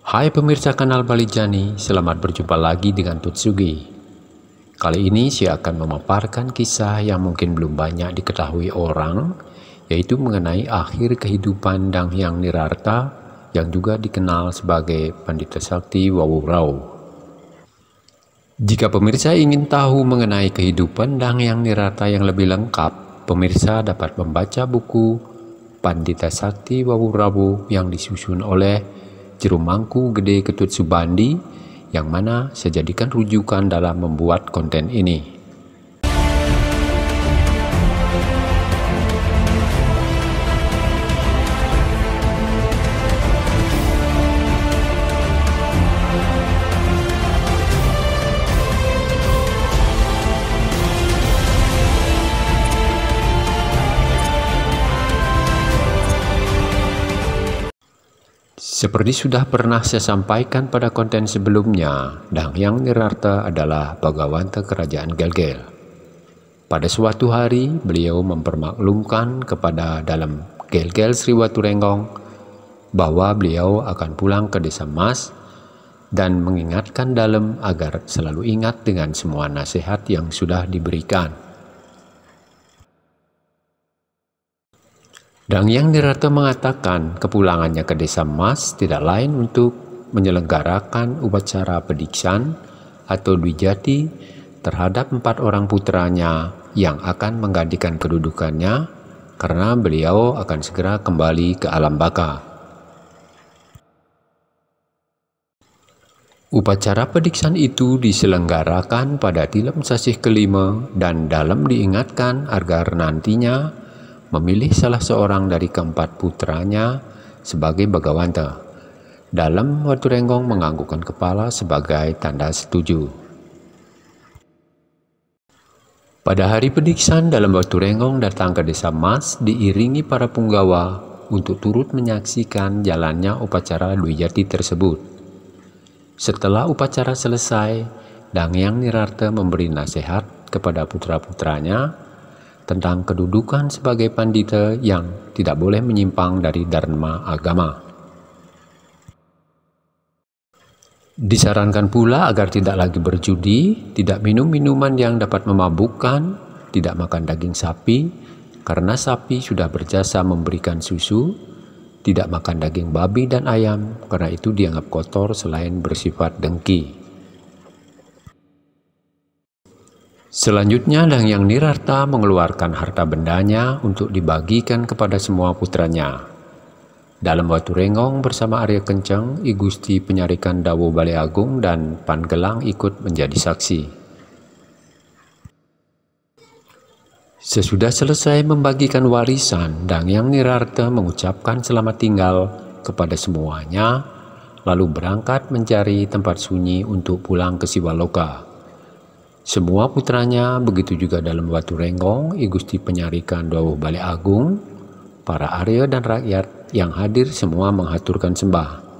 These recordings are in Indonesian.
Hai pemirsa kanal Jani, selamat berjumpa lagi dengan Tutsugi. Kali ini saya akan memaparkan kisah yang mungkin belum banyak diketahui orang, yaitu mengenai akhir kehidupan Dang Hyang Nirarta yang juga dikenal sebagai Pandita Sakti Wawurau. Jika pemirsa ingin tahu mengenai kehidupan Dang Hyang Nirarta yang lebih lengkap, pemirsa dapat membaca buku Pandita Sakti Wawurau yang disusun oleh Jerumangku Gede Ketut Subandi yang mana saya jadikan rujukan dalam membuat konten ini. Seperti sudah pernah saya sampaikan pada konten sebelumnya, Dangyang Nirarta adalah pegawanta kerajaan Gelgel. Pada suatu hari, beliau mempermaklumkan kepada dalam Gelgel Sriwatu Renggong bahwa beliau akan pulang ke desa Mas dan mengingatkan dalam agar selalu ingat dengan semua nasihat yang sudah diberikan. Dang Yang Nirato mengatakan kepulangannya ke desa Mas tidak lain untuk menyelenggarakan upacara pediksan atau dwijati terhadap empat orang putranya yang akan menggantikan kedudukannya karena beliau akan segera kembali ke alam baka. Upacara pediksan itu diselenggarakan pada tilam sasih kelima dan dalam diingatkan agar nantinya memilih salah seorang dari keempat putranya sebagai Bagawanta. Dalam waktu Renggong menganggukkan kepala sebagai tanda setuju. Pada hari pediksan dalam waktu Renggong datang ke desa Mas diiringi para punggawa untuk turut menyaksikan jalannya upacara Dwijati tersebut. Setelah upacara selesai, Dangyang Nirarte memberi nasihat kepada putra-putranya tentang kedudukan sebagai pandita yang tidak boleh menyimpang dari dharma agama. Disarankan pula agar tidak lagi berjudi, tidak minum minuman yang dapat memabukkan, tidak makan daging sapi, karena sapi sudah berjasa memberikan susu, tidak makan daging babi dan ayam, karena itu dianggap kotor selain bersifat dengki. Selanjutnya Dang Yang Nirarta mengeluarkan harta bendanya untuk dibagikan kepada semua putranya. Dalam waktu Rengong bersama Arya Kenceng, I Gusti Penyarikan Dawo Bale Agung dan Gelang ikut menjadi saksi. Sesudah selesai membagikan warisan, Dang Yang Nirarta mengucapkan selamat tinggal kepada semuanya, lalu berangkat mencari tempat sunyi untuk pulang ke Siwaloka. Semua putranya, begitu juga dalam Batu Renggong, I Gusti Penyarikan Dawuh Balai Agung, para Arya dan rakyat yang hadir semua menghaturkan sembah.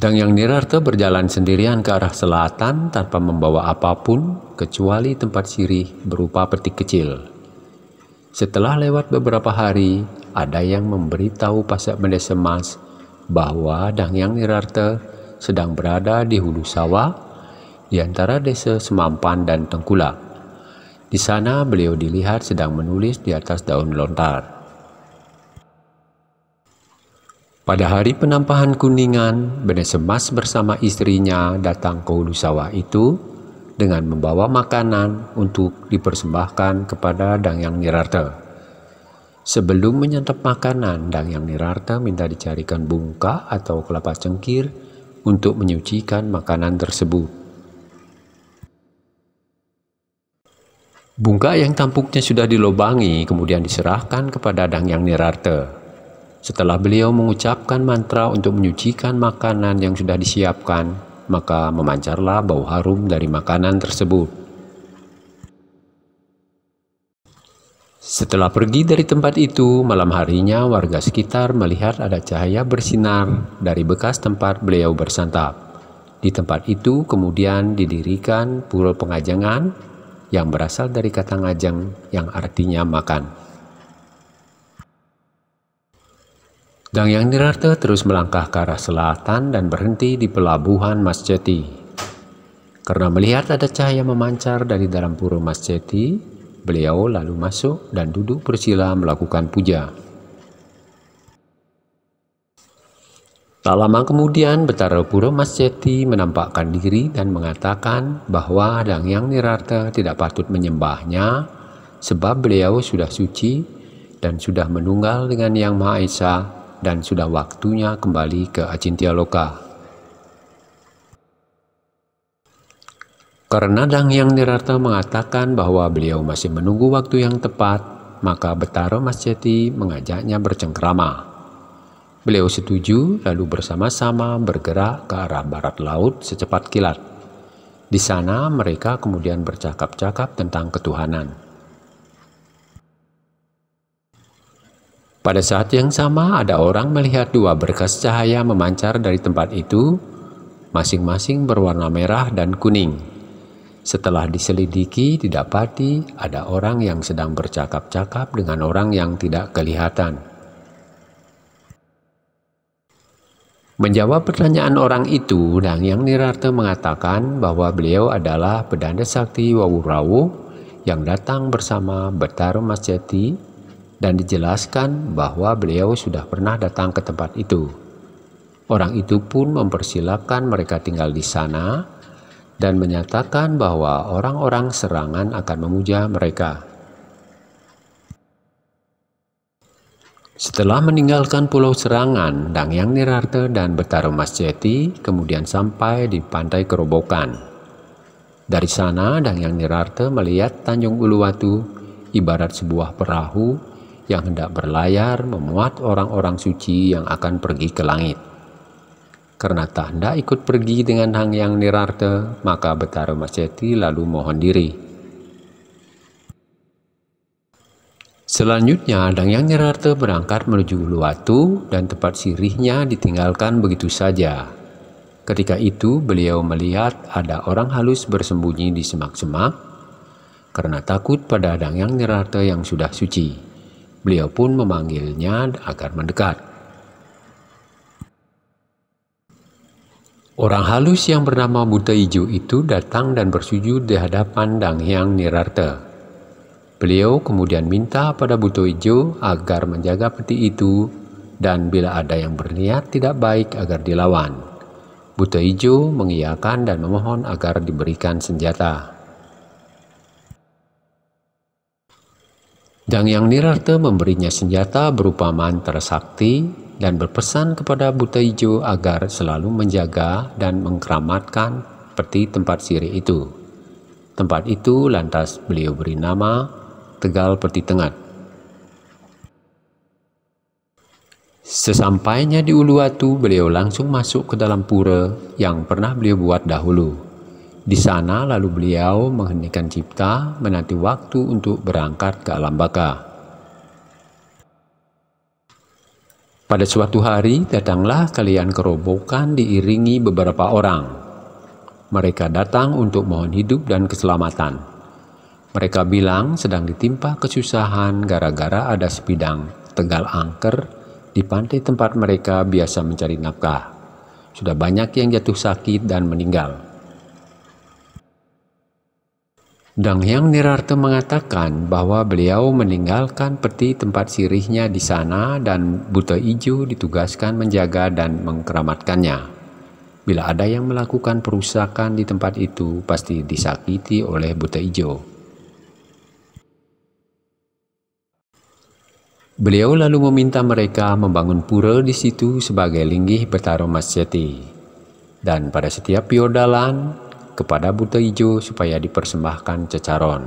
Dang Yang nirarta berjalan sendirian ke arah selatan tanpa membawa apapun kecuali tempat sirih berupa peti kecil. Setelah lewat beberapa hari, ada yang memberitahu Pasak Benda mas bahwa Dang Yang nirarta sedang berada di hulu sawah di antara desa Semampan dan Tengkula. Di sana beliau dilihat sedang menulis di atas daun lontar. Pada hari penampahan kuningan, Benesemas bersama istrinya datang ke hulu sawah itu dengan membawa makanan untuk dipersembahkan kepada Dangyang Nirarte. Sebelum menyantap makanan, Dangyang Nirarta minta dicarikan bungka atau kelapa cengkir untuk menyucikan makanan tersebut. Bunga yang tampuknya sudah dilobangi kemudian diserahkan kepada dang yang Nirarte. Setelah beliau mengucapkan mantra untuk menyucikan makanan yang sudah disiapkan, maka memancarlah bau harum dari makanan tersebut. Setelah pergi dari tempat itu, malam harinya warga sekitar melihat ada cahaya bersinar dari bekas tempat beliau bersantap. Di tempat itu kemudian didirikan pura pengajangan yang berasal dari kata ngajeng yang artinya makan. Dang Yang Nirarte terus melangkah ke arah selatan dan berhenti di pelabuhan Masjeti. Karena melihat ada cahaya memancar dari dalam pura Masjeti, Beliau lalu masuk dan duduk bersila melakukan puja. Tak lama kemudian Betara Pura Mas Jeti menampakkan diri dan mengatakan bahwa yang Nirarta tidak patut menyembahnya sebab beliau sudah suci dan sudah menunggal dengan Yang Maha Esa dan sudah waktunya kembali ke Acintya Loka. Karena dang yang Nirarta mengatakan bahwa beliau masih menunggu waktu yang tepat, maka Betaro Mas mengajaknya bercengkrama. Beliau setuju lalu bersama-sama bergerak ke arah barat laut secepat kilat. Di sana mereka kemudian bercakap-cakap tentang ketuhanan. Pada saat yang sama ada orang melihat dua berkas cahaya memancar dari tempat itu, masing-masing berwarna merah dan kuning. Setelah diselidiki, didapati ada orang yang sedang bercakap-cakap dengan orang yang tidak kelihatan. Menjawab pertanyaan orang itu, Yang Nirarte mengatakan bahwa beliau adalah pedanda sakti Wawurawo yang datang bersama Betar Masjati dan dijelaskan bahwa beliau sudah pernah datang ke tempat itu. Orang itu pun mempersilahkan mereka tinggal di sana dan menyatakan bahwa orang-orang serangan akan memuja mereka. Setelah meninggalkan pulau serangan, Dangyang Nirarte dan Betaro Mas Jeti kemudian sampai di pantai Kerobokan. Dari sana, Dangyang Nirarte melihat Tanjung Uluwatu ibarat sebuah perahu yang hendak berlayar memuat orang-orang suci yang akan pergi ke langit karena tak hendak ikut pergi dengan Hang Yang Nirarte, maka Betara Maseti lalu mohon diri. Selanjutnya, Hang Yang Nirarte berangkat menuju Uluwatu dan tempat sirihnya ditinggalkan begitu saja. Ketika itu, beliau melihat ada orang halus bersembunyi di semak-semak karena takut pada Hang Yang Nirarte yang sudah suci. Beliau pun memanggilnya agar mendekat. Orang halus yang bernama Buta Ijo itu datang dan bersujud di hadapan Dang Hyang Nirarta. Beliau kemudian minta pada Buta Ijo agar menjaga peti itu dan bila ada yang berniat tidak baik agar dilawan. Buta Ijo mengiyakan dan memohon agar diberikan senjata. Dang Hyang Nirarta memberinya senjata berupa mantra sakti dan berpesan kepada buta hijau agar selalu menjaga dan mengkeramatkan peti tempat sirih itu. Tempat itu lantas beliau beri nama Tegal Peti Tengah. Sesampainya di Uluwatu, beliau langsung masuk ke dalam pura yang pernah beliau buat dahulu. Di sana lalu beliau menghentikan cipta menanti waktu untuk berangkat ke alam baka. Pada suatu hari datanglah kalian kerobokan diiringi beberapa orang. Mereka datang untuk mohon hidup dan keselamatan. Mereka bilang sedang ditimpa kesusahan gara-gara ada sebidang tegal angker di pantai tempat mereka biasa mencari nafkah. Sudah banyak yang jatuh sakit dan meninggal. Dang Hyang Nirarte mengatakan bahwa beliau meninggalkan peti tempat sirihnya di sana dan Buta Ijo ditugaskan menjaga dan mengkeramatkannya. Bila ada yang melakukan perusakan di tempat itu, pasti disakiti oleh Buta Ijo. Beliau lalu meminta mereka membangun pura di situ sebagai linggih Mas Jati, Dan pada setiap piodalan, kepada Buta Hijau supaya dipersembahkan cecaron.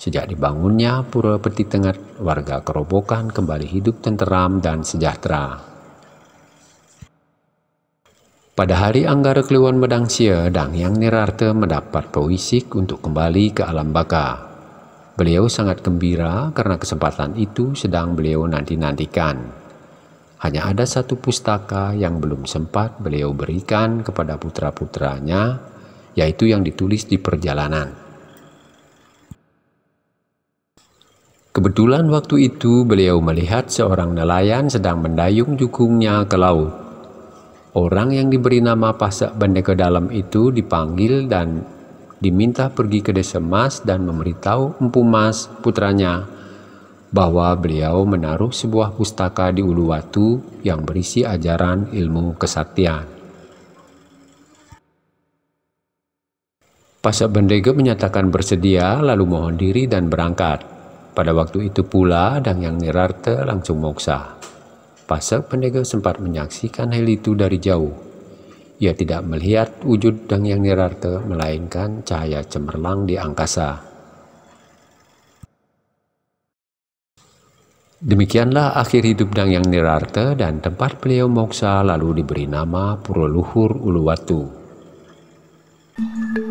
Sejak dibangunnya, Pura Peti Tengah warga Kerobokan kembali hidup tenteram dan sejahtera. Pada hari Anggara Kliwon Medang Sia, Yang Nirarte mendapat pewisik untuk kembali ke alam baka. Beliau sangat gembira karena kesempatan itu sedang beliau nanti-nantikan. Hanya ada satu pustaka yang belum sempat beliau berikan kepada putra-putranya yaitu yang ditulis di perjalanan. Kebetulan waktu itu beliau melihat seorang nelayan sedang mendayung jukungnya ke laut. Orang yang diberi nama Pasak Bende ke dalam itu dipanggil dan diminta pergi ke desa Mas dan memberitahu Empu Mas putranya bahwa beliau menaruh sebuah pustaka di Uluwatu yang berisi ajaran ilmu kesaktian. Pasak Bendega menyatakan bersedia lalu mohon diri dan berangkat. Pada waktu itu pula Dangyang Nirarte langsung moksa. Pasak Bendega sempat menyaksikan hal itu dari jauh. Ia tidak melihat wujud Dangyang Nirarte melainkan cahaya cemerlang di angkasa. Demikianlah akhir hidup Dangyang Nirarte dan tempat beliau moksa lalu diberi nama Puruluhur Uluwatu. Thank you.